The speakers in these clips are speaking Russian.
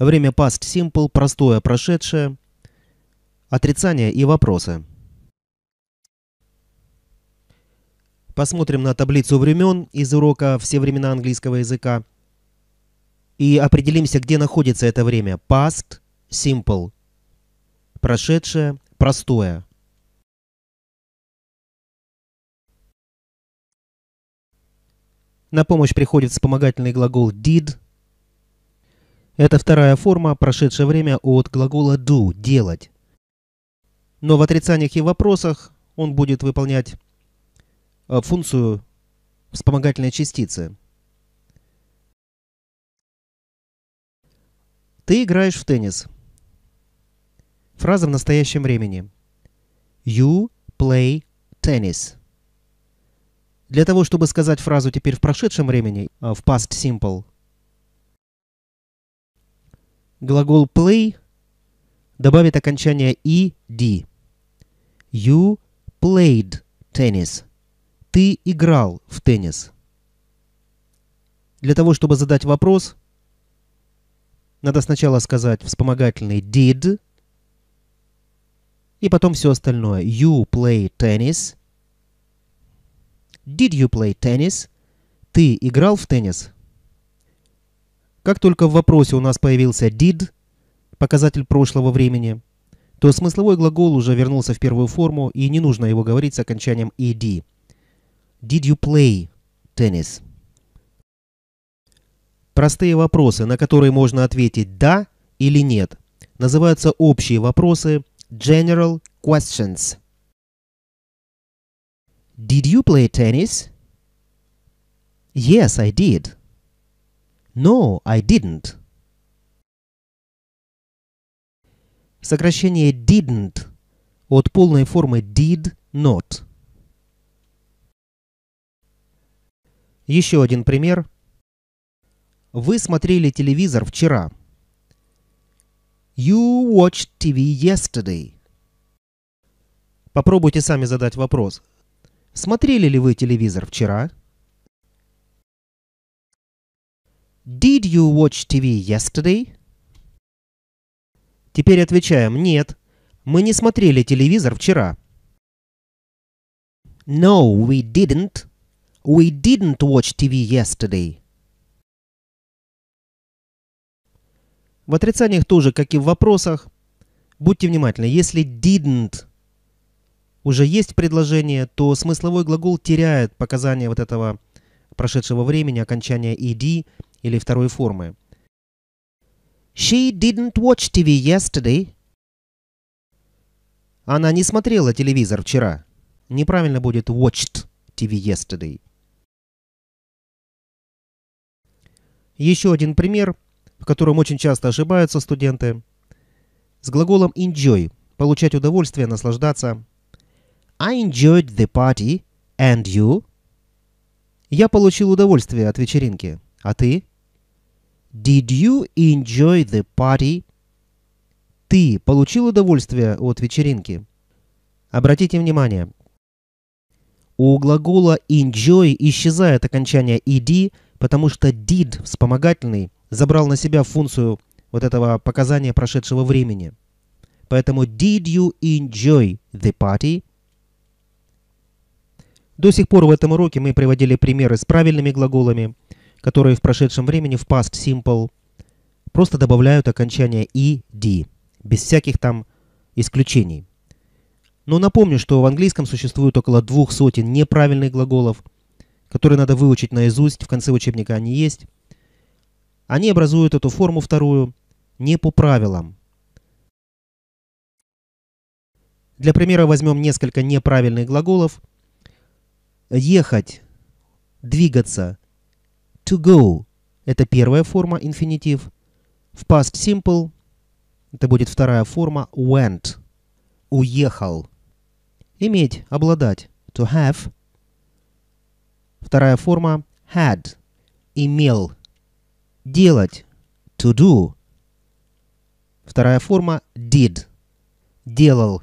Время past simple, простое прошедшее, отрицания и вопросы. Посмотрим на таблицу времен из урока «Все времена английского языка» и определимся, где находится это время. Past, simple, прошедшее, простое. На помощь приходит вспомогательный глагол did – это вторая форма, прошедшее время от глагола do – делать. Но в отрицаниях и вопросах он будет выполнять э, функцию вспомогательной частицы. Ты играешь в теннис. Фраза в настоящем времени. You play tennis. Для того, чтобы сказать фразу теперь в прошедшем времени, э, в past simple, глагол play добавит окончание ed. You played tennis. Ты играл в теннис. Для того, чтобы задать вопрос, надо сначала сказать вспомогательный did, и потом все остальное. You play tennis. Did you play tennis? Ты играл в теннис? Как только в вопросе у нас появился did, показатель прошлого времени, то смысловой глагол уже вернулся в первую форму, и не нужно его говорить с окончанием ed. Did you play tennis? Простые вопросы, на которые можно ответить «да» или «нет», называются общие вопросы General Questions. Did you play tennis? Yes, I did. No, I didn't. Сокращение didn't от полной формы did not. Еще один пример. Вы смотрели телевизор вчера. You watched TV yesterday. Попробуйте сами задать вопрос. Смотрели ли вы телевизор вчера? Did you watch TV yesterday? Теперь отвечаем «нет». Мы не смотрели телевизор вчера. No, we didn't. We didn't watch TV yesterday. В отрицаниях тоже, как и в вопросах. Будьте внимательны, если didn't уже есть предложение, то смысловой глагол теряет показания вот этого прошедшего времени, окончания ed, или второй формы. She didn't watch TV yesterday. Она не смотрела телевизор вчера. Неправильно будет watched TV yesterday. Еще один пример, в котором очень часто ошибаются студенты. С глаголом enjoy – получать удовольствие, наслаждаться. I enjoyed the party and you – я получил удовольствие от вечеринки. А ты? Did you enjoy the party? Ты получил удовольствие от вечеринки? Обратите внимание, у глагола enjoy исчезает окончание ed, потому что did, вспомогательный, забрал на себя функцию вот этого показания прошедшего времени. Поэтому did you enjoy the party? До сих пор в этом уроке мы приводили примеры с правильными глаголами – которые в прошедшем времени в past simple просто добавляют окончание ed, без всяких там исключений. Но напомню, что в английском существует около двух сотен неправильных глаголов, которые надо выучить наизусть, в конце учебника они есть. Они образуют эту форму вторую не по правилам. Для примера возьмем несколько неправильных глаголов. Ехать, двигаться – to go – это первая форма инфинитив. В past simple – это будет вторая форма went – уехал. Иметь, обладать – to have. Вторая форма had – имел. Делать – to do. Вторая форма did – делал.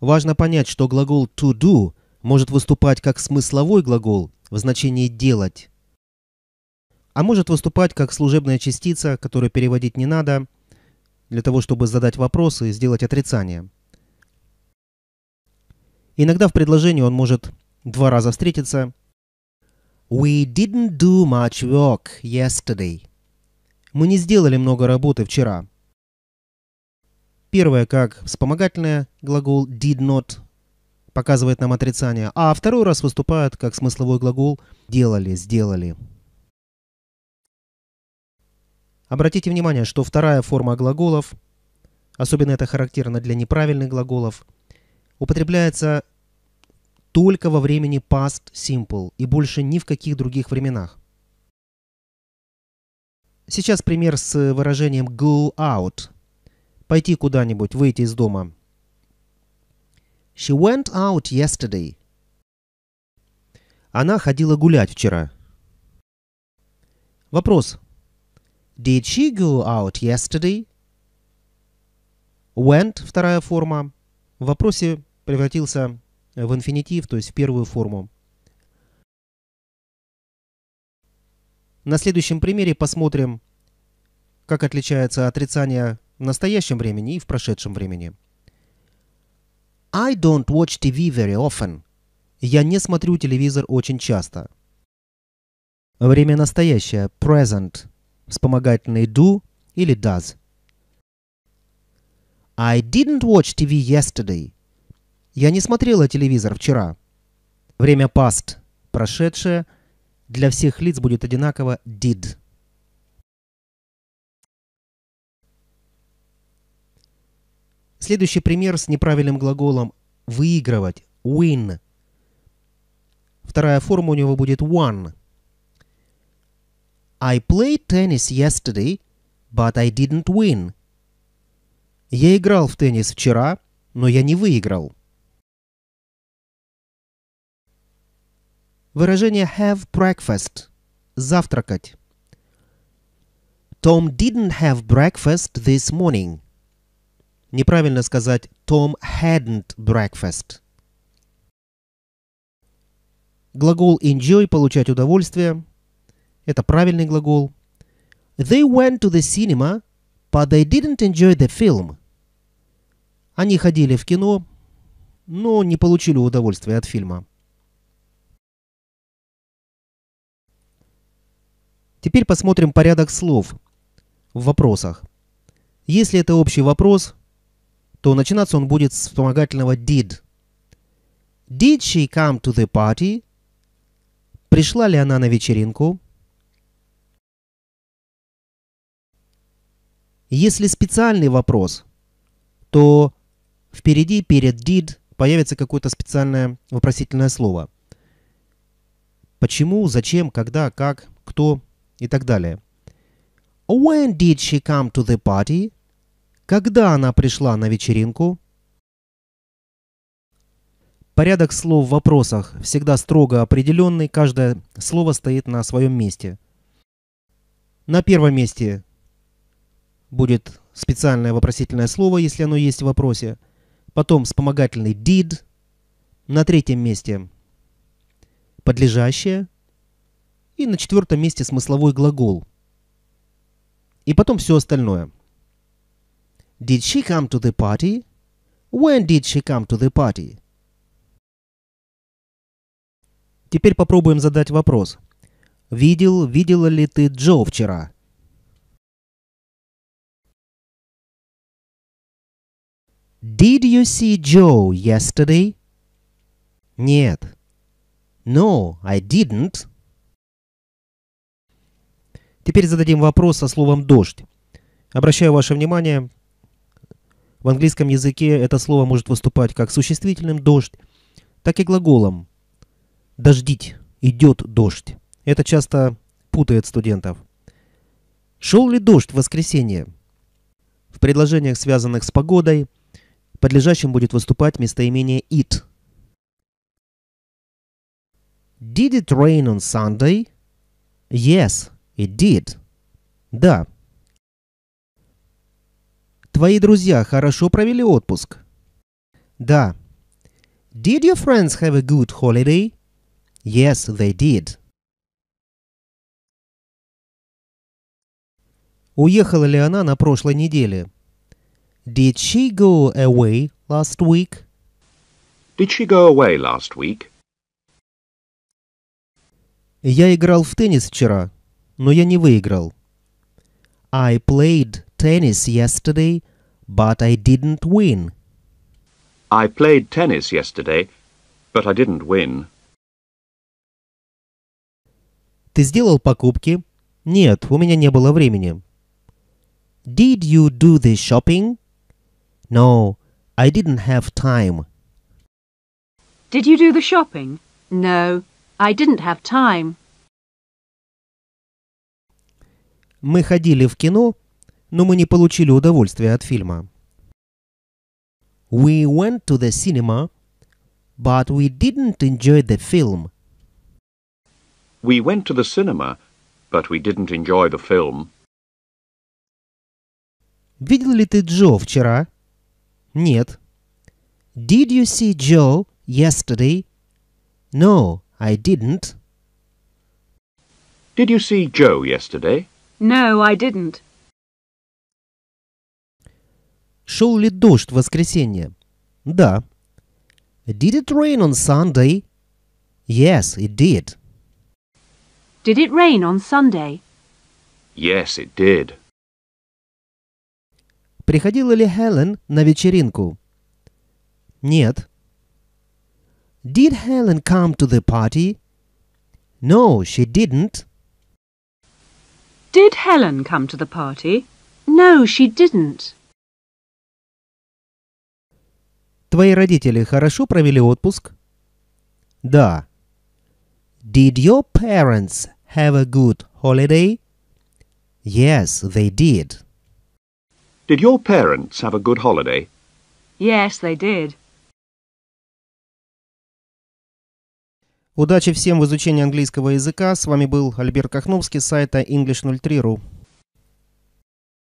Важно понять, что глагол to do может выступать как смысловой глагол в значении «делать», а может выступать как служебная частица, которую переводить не надо, для того, чтобы задать вопросы и сделать отрицание. Иногда в предложении он может два раза встретиться. We didn't do much work yesterday. Мы не сделали много работы вчера. Первое как вспомогательное глагол did not показывает нам отрицание, а второй раз выступает как смысловой глагол «делали», «сделали». Обратите внимание, что вторая форма глаголов, особенно это характерно для неправильных глаголов, употребляется только во времени past simple и больше ни в каких других временах. Сейчас пример с выражением go out. Пойти куда-нибудь, выйти из дома – She went out yesterday. Она ходила гулять вчера. Вопрос. Did she go out yesterday? Went, вторая форма, в вопросе превратился в инфинитив, то есть в первую форму. На следующем примере посмотрим, как отличается отрицание в настоящем времени и в прошедшем времени. I don't watch TV very often. Я не смотрю телевизор очень часто. Время настоящее – present. Вспомогательный do или does. I didn't watch TV yesterday. Я не смотрела телевизор вчера. Время past – прошедшее. Для всех лиц будет одинаково did – Следующий пример с неправильным глаголом «выигрывать» – «win». Вторая форма у него будет won. I played tennis yesterday, but I didn't win. Я играл в теннис вчера, но я не выиграл. Выражение have breakfast – завтракать. Tom didn't have breakfast this morning – Неправильно сказать «Tom hadn't breakfast». Глагол enjoy – получать удовольствие. Это правильный глагол. They went to the cinema, but they didn't enjoy the film. Они ходили в кино, но не получили удовольствия от фильма. Теперь посмотрим порядок слов в вопросах. Если это общий вопрос, то начинаться он будет с вспомогательного did. Did she come to the party? Пришла ли она на вечеринку? Если специальный вопрос, то впереди перед did появится какое-то специальное вопросительное слово. Почему, зачем, когда, как, кто и так далее. When did she come to the party? Когда она пришла на вечеринку? Порядок слов в вопросах всегда строго определенный, каждое слово стоит на своем месте. На первом месте будет специальное вопросительное слово, если оно есть в вопросе. Потом вспомогательный did. На третьем месте подлежащее. И на четвертом месте смысловой глагол. И потом все остальное – Did she come to the party? When did she come to the party? Теперь попробуем задать вопрос. Видел, видела ли ты Джо вчера? Did you see Joe yesterday? Нет. No, I didn't. Теперь зададим вопрос со словом «дождь». Обращаю ваше внимание в английском языке это слово может выступать как существительным «дождь», так и глаголом «дождить», «идет дождь». Это часто путает студентов. «Шел ли дождь в воскресенье?» В предложениях, связанных с погодой, подлежащим будет выступать местоимение «it». Did it rain on Sunday? Yes, it did. Да, Твои друзья хорошо провели отпуск? Да. Did your friends have a good holiday? Yes, they did. Уехала ли она на прошлой неделе? Did she go away last week? Did she go away last week? Я играл в теннис вчера, но я не выиграл. I played tennis yesterday, but I didn't win. I played tennis yesterday, but I didn't win. Ты сделал покупки? Нет, у меня не было времени. Did you do the shopping? No, I didn't have time. Did you do the shopping? No, I didn't have time. Мы ходили в кино, но мы не получили удовольствия от фильма. We went to the cinema, but we didn't enjoy the film. We went to the cinema, but we didn't enjoy the film. Видел ли ты Джо вчера? Нет. Did you see Joe yesterday? No, I didn't. Did you see Joe yesterday? No, I didn't. Шел ли дождь в воскресенье? Да. Did it rain on Sunday? Yes, it did. Did it rain on Sunday? Yes, it did. Приходила ли Хелен на вечеринку? Нет. Did Helen come to the party? No, she didn't. Did Helen come to the party? No, she didn't. Твои родители хорошо провели отпуск? Да. Did your parents have a good holiday? Yes, they did. Did your parents have a good holiday? Yes, they did. Удачи всем в изучении английского языка. С вами был Альберт Кахновский с сайта English03.ru.